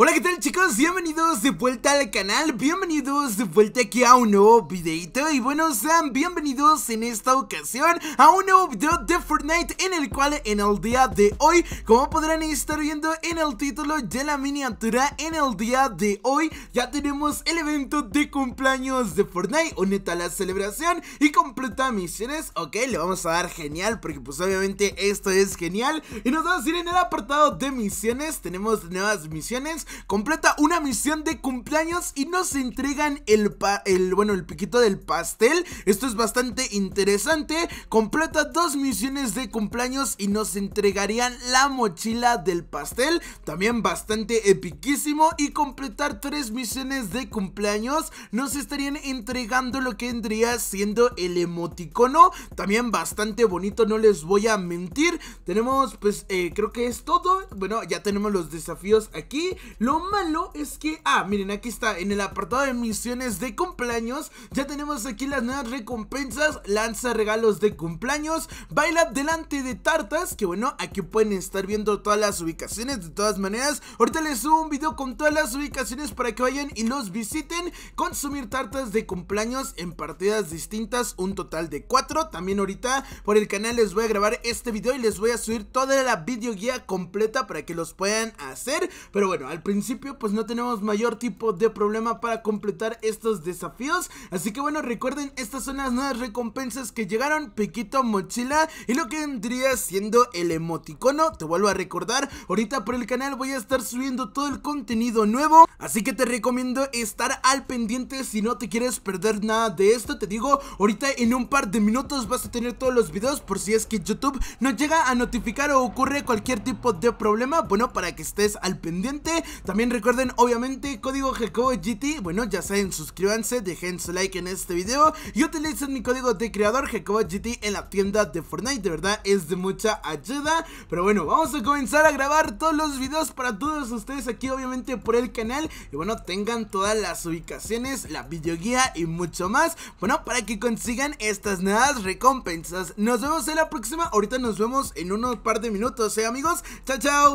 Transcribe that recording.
Hola qué tal chicos, bienvenidos de vuelta al canal, bienvenidos de vuelta aquí a un nuevo videito Y bueno sean bienvenidos en esta ocasión a un nuevo video de Fortnite En el cual en el día de hoy, como podrán estar viendo en el título de la miniatura En el día de hoy ya tenemos el evento de cumpleaños de Fortnite O la celebración y completa misiones Ok, le vamos a dar genial porque pues obviamente esto es genial Y nos vamos a ir en el apartado de misiones, tenemos nuevas misiones completa una misión de cumpleaños y nos entregan el, el bueno, el piquito del pastel. Esto es bastante interesante. Completa dos misiones de cumpleaños y nos entregarían la mochila del pastel. También bastante epiquísimo. Y completar tres misiones de cumpleaños nos estarían entregando lo que vendría siendo el emoticono. También bastante bonito, no les voy a mentir. Tenemos, pues, eh, creo que es todo. Bueno, ya tenemos los desafíos aquí. Lo malo es que, ah, miren, aquí está, en el apartado de misiones de cumpleaños, ya tenemos aquí las nuevas recompensas, lanza regalos de cumpleaños, baila delante de tartas, que bueno, aquí pueden estar viendo todas las ubicaciones de todas maneras. Ahorita les subo un video con todas las ubicaciones para que vayan y los visiten, consumir tartas de cumpleaños en partidas distintas, un total de cuatro También ahorita por el canal les voy a grabar este video y les voy a subir toda la video guía completa para que los puedan hacer. Pero bueno, al principio pues no tenemos mayor tipo de problema para completar estos desafíos. Así que bueno, recuerden, estas son las nuevas recompensas que llegaron, piquito, mochila y lo que vendría siendo el emoticono. Te vuelvo a recordar, ahorita por el canal voy a estar subiendo todo el contenido nuevo. Así que te recomiendo estar al pendiente si no te quieres perder nada de esto. Te digo, ahorita en un par de minutos vas a tener todos los videos por si es que YouTube no llega a notificar o ocurre cualquier tipo de problema. Bueno, para que estés al pendiente. También recuerden, obviamente, código Jacobo Bueno, ya saben, suscríbanse, dejen su like en este video y utilicen mi código de creador Jacobo en la tienda de Fortnite. De verdad, es de mucha ayuda. Pero bueno, vamos a comenzar a grabar todos los videos para todos ustedes aquí, obviamente, por el canal. Y bueno, tengan todas las ubicaciones, la videoguía y mucho más. Bueno, para que consigan estas nuevas recompensas. Nos vemos en la próxima. Ahorita nos vemos en unos par de minutos, ¿eh, amigos? Chao, chao.